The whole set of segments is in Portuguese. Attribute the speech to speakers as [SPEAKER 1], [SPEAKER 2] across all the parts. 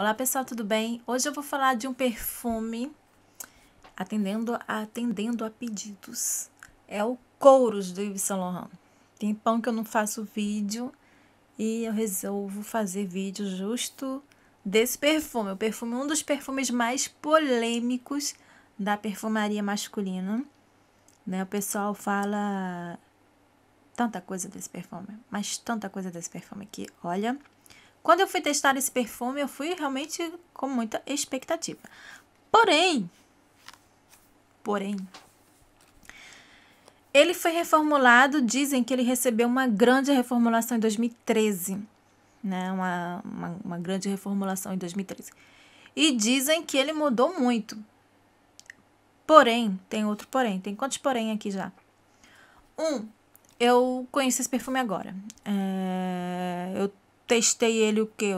[SPEAKER 1] Olá pessoal, tudo bem? Hoje eu vou falar de um perfume atendendo a, atendendo a pedidos. É o Couros do Yves Saint Laurent. Tem pão que eu não faço vídeo e eu resolvo fazer vídeo justo desse perfume. O perfume um dos perfumes mais polêmicos da perfumaria masculina. Né? O pessoal fala tanta coisa desse perfume, mas tanta coisa desse perfume aqui. olha, quando eu fui testar esse perfume, eu fui realmente com muita expectativa. Porém, porém, ele foi reformulado, dizem que ele recebeu uma grande reformulação em 2013, né? Uma, uma, uma grande reformulação em 2013. E dizem que ele mudou muito. Porém, tem outro porém. Tem quantos porém aqui já? Um, eu conheci esse perfume agora. É, eu testei ele o quê?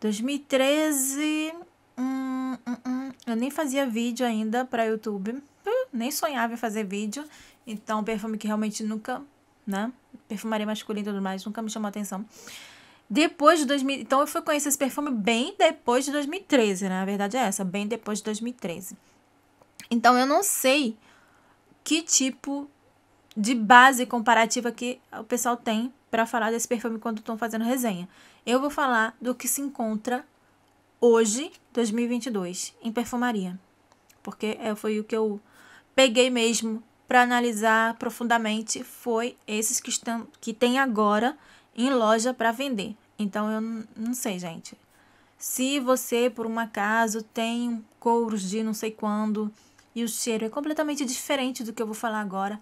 [SPEAKER 1] 2013. Hum, hum, hum. Eu nem fazia vídeo ainda para YouTube. Hum, nem sonhava em fazer vídeo. Então, perfume que realmente nunca, né? Perfumaria masculina e tudo mais, nunca me chamou atenção. Depois de 2000, então eu fui conhecer esse perfume bem depois de 2013, né? A verdade é essa, bem depois de 2013. Então eu não sei que tipo de base comparativa que o pessoal tem para falar desse perfume quando estão fazendo resenha. Eu vou falar do que se encontra hoje, 2022, em perfumaria, porque é, foi o que eu peguei mesmo para analisar profundamente foi esses que estão que tem agora em loja para vender. Então eu não sei, gente. Se você por um acaso tem couros de não sei quando e o cheiro é completamente diferente do que eu vou falar agora,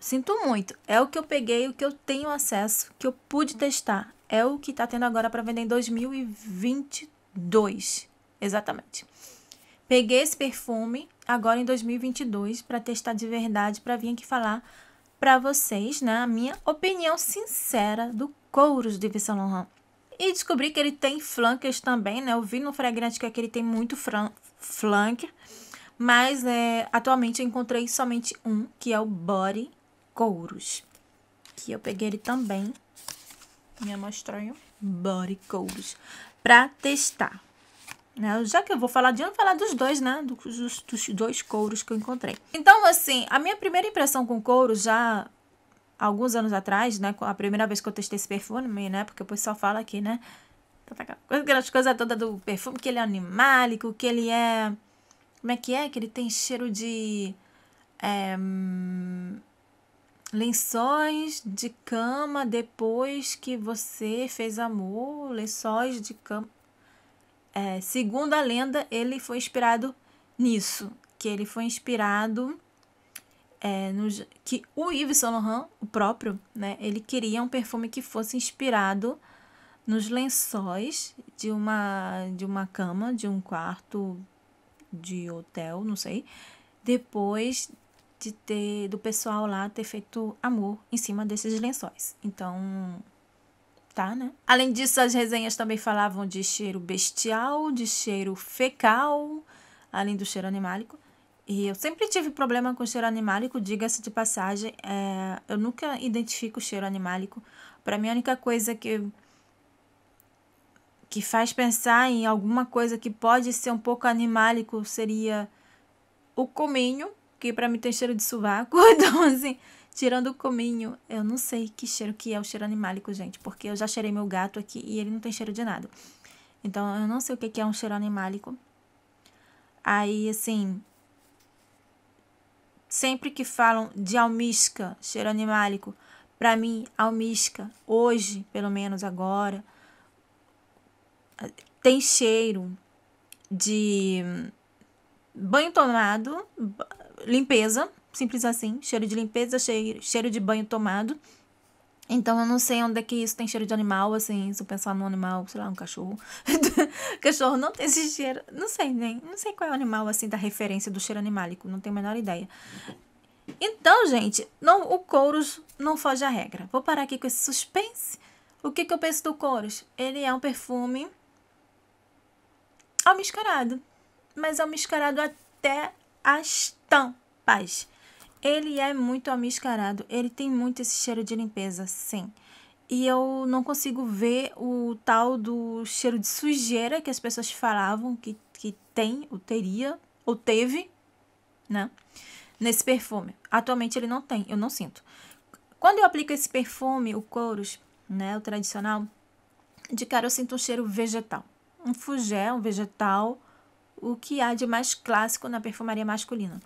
[SPEAKER 1] Sinto muito. É o que eu peguei, o que eu tenho acesso, que eu pude testar. É o que está tendo agora para vender em 2022. Exatamente. Peguei esse perfume agora em 2022 para testar de verdade, para vir aqui falar para vocês, né, a minha opinião sincera do Couros de Vincent Laurent. E descobri que ele tem flankers também, né? Eu vi no fragrante que é ele tem muito flanker, mas é, atualmente eu encontrei somente um, que é o Body, couros. Que eu peguei ele também. Me amostranho. Body couros. Pra testar. Né? Já que eu vou falar de um, falar dos dois, né? Dos, dos dois couros que eu encontrei. Então, assim, a minha primeira impressão com couro já alguns anos atrás, né? A primeira vez que eu testei esse perfume, né? Porque o pessoal fala aqui, né? Aquelas coisas todas do perfume, que ele é animálico, que ele é. Como é que é? Que ele tem cheiro de. É, lençóis de cama depois que você fez amor, lençóis de cama. É, segundo a lenda, ele foi inspirado nisso, que ele foi inspirado é, no, que o Yves Saint Laurent, o próprio, né, ele queria um perfume que fosse inspirado nos lençóis de uma de uma cama, de um quarto de hotel, não sei, depois de ter do pessoal lá ter feito amor em cima desses lençóis. Então, tá, né? Além disso, as resenhas também falavam de cheiro bestial, de cheiro fecal, além do cheiro animálico. E eu sempre tive problema com cheiro animálico, diga-se de passagem, é, eu nunca identifico cheiro animálico. Para mim, a única coisa que que faz pensar em alguma coisa que pode ser um pouco animálico seria o cominho, que para mim tem cheiro de sovaco, então assim, tirando o cominho, eu não sei que cheiro que é o cheiro animálico, gente, porque eu já cheirei meu gato aqui e ele não tem cheiro de nada. Então eu não sei o que é um cheiro animálico. Aí, assim, sempre que falam de almisca, cheiro animálico, para mim, almisca, hoje, pelo menos agora, tem cheiro de banho tomado, limpeza, simples assim, cheiro de limpeza, cheiro, cheiro de banho tomado. Então eu não sei onde é que isso tem cheiro de animal, assim, se eu pensar num animal, sei lá, um cachorro. cachorro não tem esse cheiro, não sei nem, não sei qual é o animal assim da referência do cheiro animálico, não tenho a menor ideia. Então, gente, não, o Couros não foge à regra. Vou parar aqui com esse suspense. O que, que eu penso do Couros? Ele é um perfume almiscarado, mas almiscarado até as tão paz. Ele é muito amiscarado, ele tem muito esse cheiro de limpeza, sim. E eu não consigo ver o tal do cheiro de sujeira que as pessoas falavam que, que tem, ou teria, ou teve, né? Nesse perfume. Atualmente ele não tem, eu não sinto. Quando eu aplico esse perfume, o Couros, né, o tradicional, de cara eu sinto um cheiro vegetal. Um fugé, um vegetal, o que há de mais clássico na perfumaria masculina.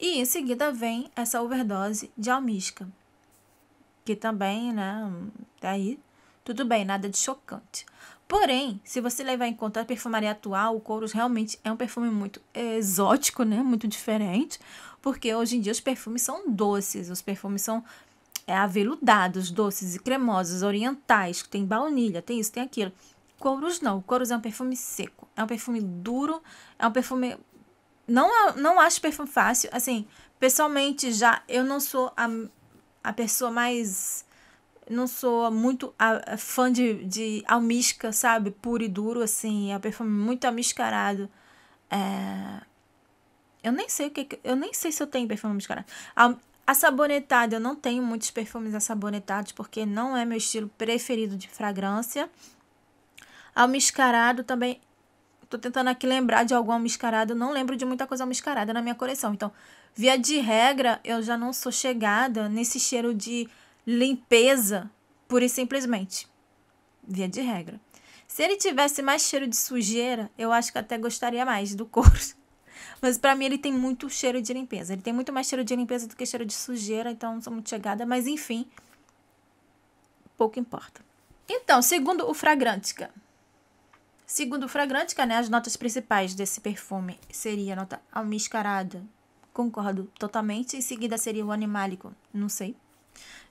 [SPEAKER 1] E em seguida vem essa overdose de almíscar, que também, né, daí tá tudo bem, nada de chocante. Porém, se você levar em conta a perfumaria atual, o Couros realmente é um perfume muito exótico, né? Muito diferente, porque hoje em dia os perfumes são doces, os perfumes são é, aveludados, doces e cremosos, orientais, que tem baunilha, tem isso, tem aquilo. Couros não, o Couros é um perfume seco, é um perfume duro, é um perfume não, não acho perfume fácil. Assim, pessoalmente já eu não sou a, a pessoa mais. Não sou muito a, a fã de, de almíscara, sabe? Puro e duro, assim. É um perfume muito almiscarado. É... Eu nem sei o que. Eu nem sei se eu tenho perfume almiscarado. A, a sabonetada, eu não tenho muitos perfumes assabonetados, porque não é meu estilo preferido de fragrância. Almiscarado também Tô tentando aqui lembrar de alguma mascarada. não lembro de muita coisa mascarada na minha coleção. Então, via de regra, eu já não sou chegada nesse cheiro de limpeza, pura e simplesmente. Via de regra. Se ele tivesse mais cheiro de sujeira, eu acho que até gostaria mais do couro. Mas para mim ele tem muito cheiro de limpeza. Ele tem muito mais cheiro de limpeza do que cheiro de sujeira, então não sou muito chegada, mas enfim, pouco importa. Então, segundo o Fragrantica, Segundo Fragrântica, é, né, as notas principais desse perfume seria a nota almiscarada, concordo totalmente, em seguida seria o animálico, não sei.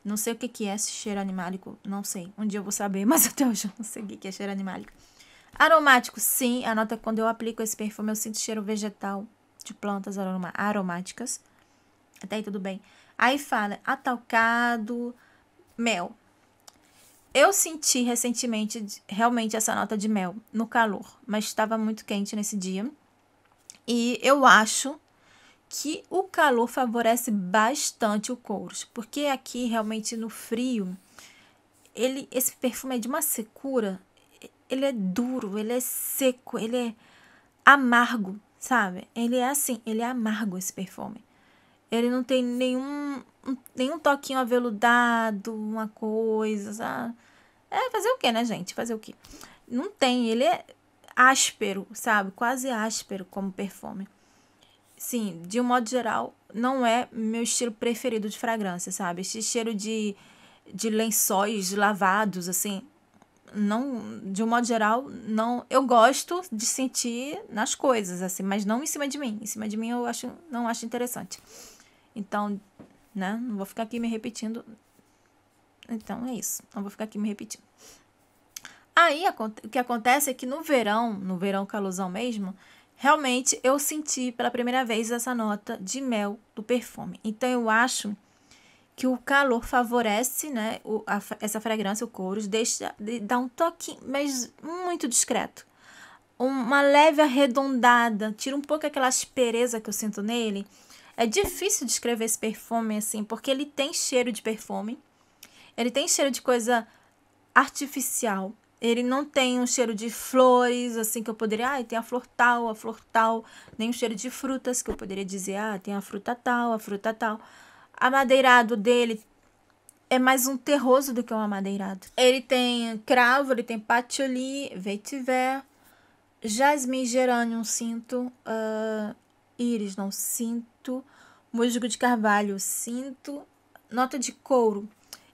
[SPEAKER 1] Não sei o que, é esse cheiro animálico, não sei. Um dia eu vou saber, mas até hoje eu não sei o que, que é cheiro animálico. Aromático, sim, a nota quando eu aplico esse perfume eu sinto cheiro vegetal de plantas aroma, aromáticas. Até aí tudo bem. Aí fala atalcado, mel. Eu senti recentemente realmente essa nota de mel no calor, mas estava muito quente nesse dia. E eu acho que o calor favorece bastante o couros, porque aqui realmente no frio, ele esse perfume é de uma secura, ele é duro, ele é seco, ele é amargo, sabe? Ele é assim, ele é amargo esse perfume. Ele não tem nenhum nenhum toquinho aveludado, uma coisa, sabe? É fazer o quê, né, gente? Fazer o quê? Não tem, ele é áspero, sabe? Quase áspero como perfume. Sim, de um modo geral, não é meu estilo preferido de fragrância, sabe? Esse cheiro de, de lençóis lavados, assim, não, de um modo geral, não, eu gosto de sentir nas coisas assim, mas não em cima de mim. Em cima de mim eu acho, não acho interessante. Então, né? Não vou ficar aqui me repetindo. Então é isso, não vou ficar aqui me repetindo. Aí o que acontece é que no verão, no verão calosão mesmo, realmente eu senti pela primeira vez essa nota de mel do perfume. Então eu acho que o calor favorece, né, o, a, essa fragrância, o couro, deixa de, dá um toque, mas muito discreto. Uma leve arredondada, tira um pouco aquela aspereza que eu sinto nele é difícil descrever esse perfume assim, porque ele tem cheiro de perfume. Ele tem cheiro de coisa artificial. Ele não tem um cheiro de flores, assim, que eu poderia. Ah, tem a flor tal, a flor tal. Nem um cheiro de frutas, que eu poderia dizer. Ah, tem a fruta tal, a fruta tal. Amadeirado dele é mais um terroso do que um amadeirado. Ele tem cravo, ele tem patchouli, vetiver, jasmim, gerânio, um cinto, uh, íris, não sinto musgo de carvalho, sinto nota de couro.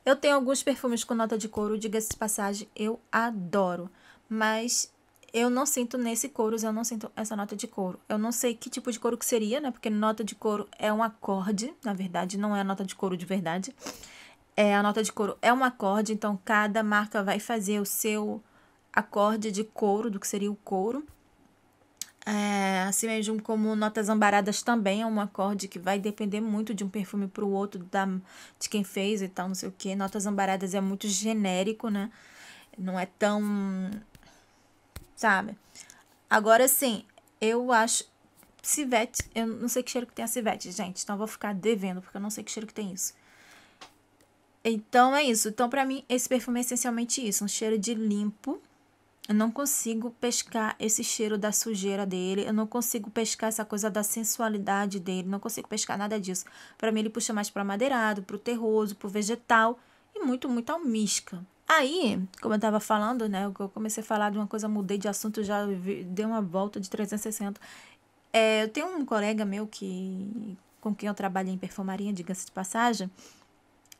[SPEAKER 1] Eu tenho alguns perfumes com nota de couro, diga-se de passagem, eu adoro, mas eu não sinto nesse couro, eu não sinto essa nota de couro. Eu não sei que tipo de couro que seria, né? Porque nota de couro é um acorde, na verdade, não é a nota de couro de verdade. É a nota de couro é um acorde, então cada marca vai fazer o seu acorde de couro, do que seria o couro. É, assim mesmo como Notas Ambaradas também é um acorde que vai depender muito de um perfume para o outro, da, de quem fez e tal, não sei o que. Notas Ambaradas é muito genérico, né? Não é tão. Sabe? Agora sim, eu acho. Civete, eu não sei que cheiro que tem a Civete, gente. Então vou ficar devendo, porque eu não sei que cheiro que tem isso. Então é isso. Então, para mim, esse perfume é essencialmente isso: um cheiro de limpo eu não consigo pescar esse cheiro da sujeira dele, eu não consigo pescar essa coisa da sensualidade dele, não consigo pescar nada disso. Para mim ele puxa mais para madeirado, para o terroso, para o vegetal e muito, muito almíscar. Aí, como eu estava falando, né, eu comecei a falar de uma coisa, mudei de assunto, já dei uma volta de 360. É, eu tenho um colega meu que com quem eu trabalho em perfumaria, diga-se de passagem,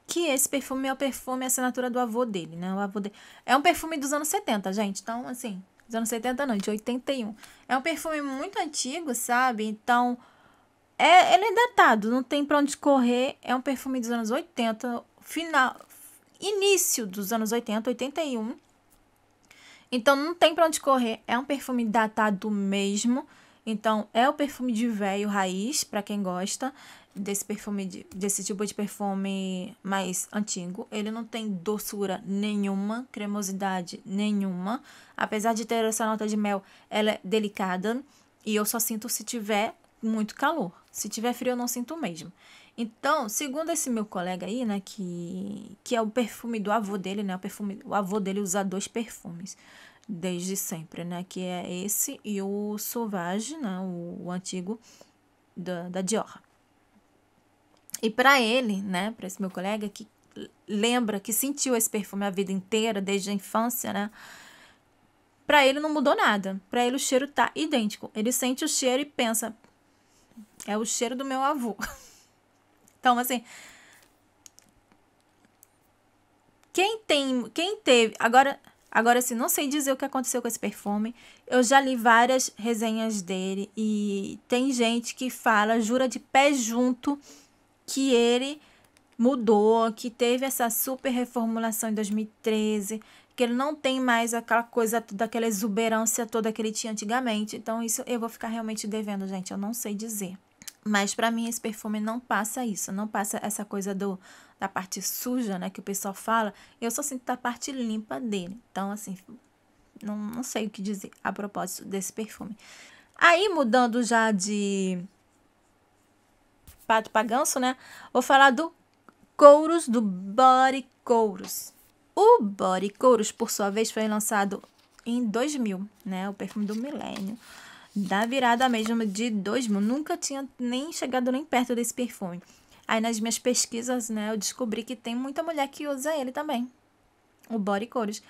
[SPEAKER 1] que esse perfume é o perfume assinatura do avô dele, né? O avô dele. É um perfume dos anos 70, gente. Então, assim, dos anos 70 não, de 81. É um perfume muito antigo, sabe? Então, é, ele é datado, não tem pra onde correr. É um perfume dos anos 80, final, início dos anos 80, 81. Então, não tem pra onde correr. É um perfume datado mesmo. Então, é o perfume de véio raiz, para quem gosta desse perfume, de, desse tipo de perfume mais antigo. Ele não tem doçura nenhuma, cremosidade nenhuma. Apesar de ter essa nota de mel, ela é delicada. E eu só sinto se tiver muito calor. Se tiver frio, eu não sinto mesmo. Então, segundo esse meu colega aí, né, que, que é o perfume do avô dele, né, o perfume, o avô dele usa dois perfumes desde sempre, né? Que é esse e o Sauvage, né? O, o antigo da, da Dior. E para ele, né? Para esse meu colega que lembra, que sentiu esse perfume a vida inteira, desde a infância, né? Para ele não mudou nada. Para ele o cheiro tá idêntico. Ele sente o cheiro e pensa: é o cheiro do meu avô. então, assim, quem tem, quem teve, agora Agora, assim, não sei dizer o que aconteceu com esse perfume. Eu já li várias resenhas dele e tem gente que fala, jura de pé junto, que ele mudou, que teve essa super reformulação em 2013, que ele não tem mais aquela coisa, daquela exuberância toda que ele tinha antigamente. Então, isso eu vou ficar realmente devendo, gente. Eu não sei dizer. Mas para mim esse perfume não passa isso, não passa essa coisa do da parte suja, né, que o pessoal fala, eu só sinto da parte limpa dele. Então, assim, não, não sei o que dizer a propósito desse perfume. Aí, mudando já de pato paganço, né, vou falar do Couros, do Body Couros. O Body Couros, por sua vez, foi lançado em 2000, né, o perfume do milênio da virada mesmo de 2000. Nunca tinha nem chegado nem perto desse perfume. Aí nas minhas pesquisas, né, eu descobri que tem muita mulher que usa ele também. O body couros.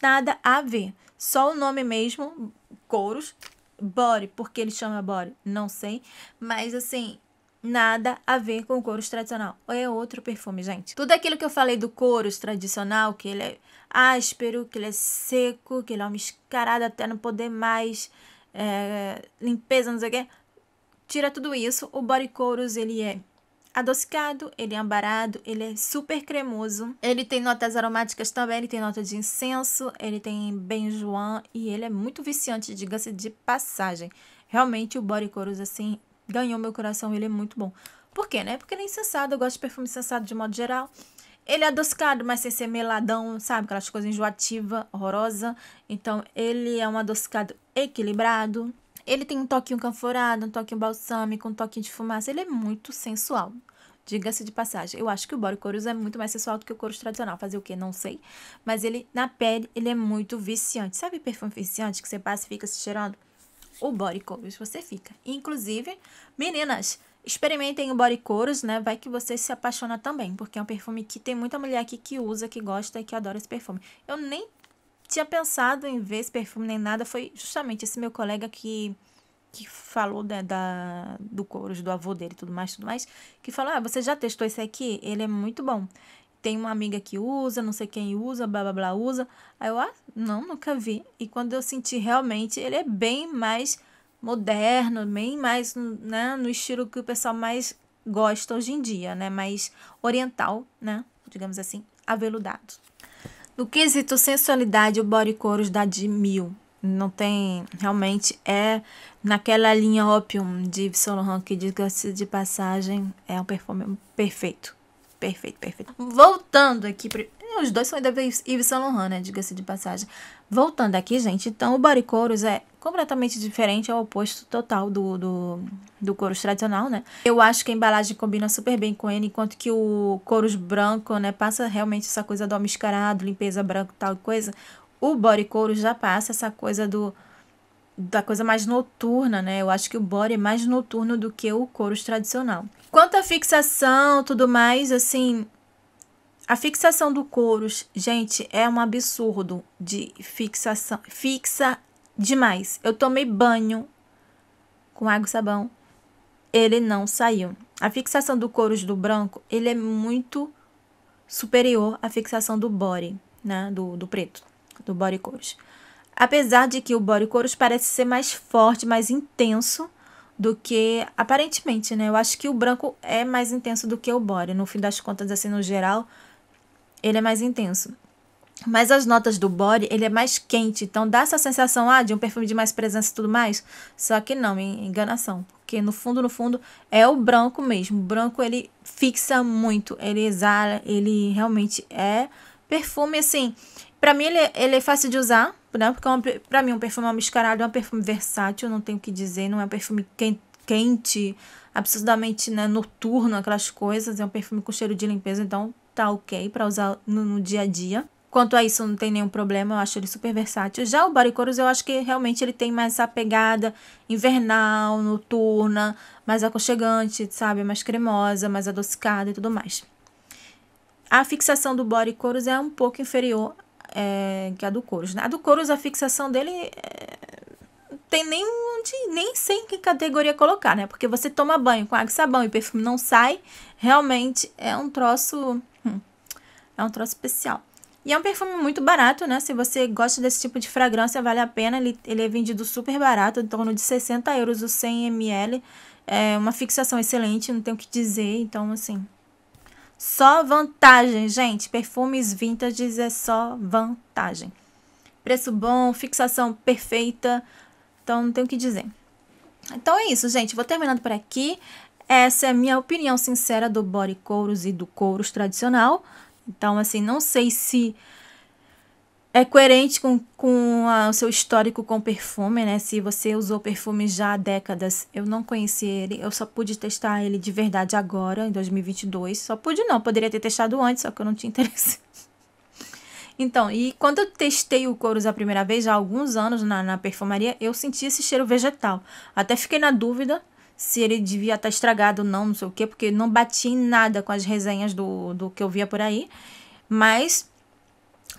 [SPEAKER 1] Nada a ver. Só o nome mesmo, couros, body, porque ele chama body, não sei, mas assim, nada a ver com o couros tradicional. É outro perfume, gente. Tudo aquilo que eu falei do couros tradicional, que ele é áspero, que ele é seco, que ele é uma escarada até não poder mais, é, limpeza, não sei o quê. Tira tudo isso, o body couros ele é adocicado, ele é ambarado, ele é super cremoso. Ele tem notas aromáticas também, ele tem nota de incenso, ele tem benjoan e ele é muito viciante, diga-se de passagem. Realmente o Boricorus, assim, ganhou meu coração, ele é muito bom. Por quê, né? Porque ele é incensado? eu gosto de perfume sensado de modo geral. Ele é adocicado, mas sem ser meladão, sabe? Aquelas coisas enjoativas, horrorosa. Então, ele é um adocicado equilibrado. Ele tem um toquinho canforado, um toquinho balsâmico, um toquinho de fumaça. Ele é muito sensual. Diga-se de passagem, eu acho que o body chorus é muito mais sensual do que o couro tradicional. Fazer o que? Não sei. Mas ele, na pele, ele é muito viciante. Sabe perfume viciante que você passa e fica se cheirando? O body chorus você fica. Inclusive, meninas, experimentem o body chorus, né? Vai que você se apaixona também, porque é um perfume que tem muita mulher aqui que usa, que gosta e que adora esse perfume. Eu nem tinha pensado em ver esse perfume nem nada foi justamente esse meu colega que que falou da, né, da do couro do avô dele tudo mais tudo mais que falou ah você já testou esse aqui ele é muito bom tem uma amiga que usa não sei quem usa blá blá blá usa aí eu ah não nunca vi e quando eu senti realmente ele é bem mais moderno bem mais né no estilo que o pessoal mais gosta hoje em dia né mais oriental né digamos assim aveludado no quesito sensualidade, o Boricoros dá de mil. Não tem. Realmente é naquela linha Opium de Saint Laurent, que diga-se de passagem, é um perfume perfeito. Perfeito, perfeito. Voltando aqui. Eh, os dois são da Yves Saint Laurent, né? Diga-se de passagem. Voltando aqui, gente. Então, o Boricoros é completamente diferente, é o oposto total do, do, do couro tradicional, né? Eu acho que a embalagem combina super bem com ele, enquanto que o couro branco, né, passa realmente essa coisa do almiscarado limpeza branca tal coisa. O body couro já passa essa coisa do da coisa mais noturna, né? Eu acho que o body é mais noturno do que o couro tradicional. Quanto à fixação, tudo mais, assim, a fixação do couro, gente, é um absurdo de fixação. Fixa demais. Eu tomei banho com água e sabão. Ele não saiu. A fixação do couro do branco, ele é muito superior à fixação do body, né? Do, do preto, do body couros. Apesar de que o body couros parece ser mais forte, mais intenso do que aparentemente, né? Eu acho que o branco é mais intenso do que o body. No fim das contas, assim, no geral, ele é mais intenso. Mas as notas do body, ele é mais quente, então dá essa sensação ah, de um perfume de mais presença e tudo mais. Só que não, enganação. Porque no fundo, no fundo, é o branco mesmo. O branco, ele fixa muito, ele exala, ele realmente é perfume, assim... Pra mim, ele, ele é fácil de usar, né? Porque é uma, pra mim, um perfume é almiscarado é um perfume versátil, não tenho o que dizer. Não é um perfume quente, quente absurdamente né, noturno, aquelas coisas. É um perfume com cheiro de limpeza, então tá ok para usar no, no dia a dia. Quanto a isso, não tem nenhum problema, eu acho ele super versátil. Já o Baricoros, eu acho que realmente ele tem mais essa pegada invernal, noturna, mais aconchegante, sabe? Mais cremosa, mais adocicada e tudo mais. A fixação do Boricoros é um pouco inferior é, que a do Coros. Né? A do Coros, a fixação dele é, tem nem onde, nem sei em que categoria colocar, né? Porque você toma banho com água e sabão e perfume não sai, realmente é um troço. Hum, é um troço especial. E é um perfume muito barato, né? Se você gosta desse tipo de fragrância, vale a pena. Ele, ele é vendido super barato, em torno de 60 euros o 100 ml. É uma fixação excelente, não tenho o que dizer. Então, assim, só vantagem, gente. Perfumes vintages é só vantagem. Preço bom, fixação perfeita. Então, não tenho o que dizer. Então é isso, gente. Vou terminando por aqui. Essa é a minha opinião sincera do body couros e do couros tradicional, então, assim, não sei se é coerente com, com a, o seu histórico com perfume, né? Se você usou perfume já há décadas, eu não conheci ele, eu só pude testar ele de verdade agora, em 2022. Só pude não, poderia ter testado antes, só que eu não tinha interesse. Então, e quando eu testei o Couros a primeira vez, já há alguns anos na, na perfumaria, eu senti esse cheiro vegetal. Até fiquei na dúvida se ele devia estar tá estragado ou não, não sei o quê, porque não bati em nada com as resenhas do, do que eu via por aí. Mas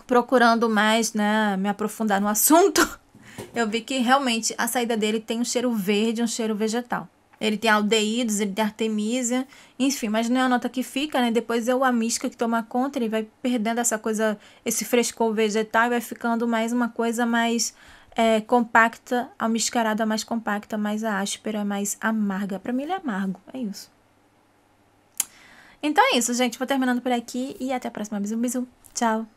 [SPEAKER 1] procurando mais, né, me aprofundar no assunto, eu vi que realmente a saída dele tem um cheiro verde, um cheiro vegetal. Ele tem aldeídos, ele tem artemisia, enfim, mas não é a nota que fica, né? Depois é o amisca que toma conta, ele vai perdendo essa coisa, esse frescor vegetal e vai ficando mais uma coisa mais é, compacta ao mascarada é mais compacta, mais áspera, é mais amarga. Para mim ele é amargo, é isso. Então é isso, gente. Vou terminando por aqui e até a próxima. Bisum, bisum. Tchau.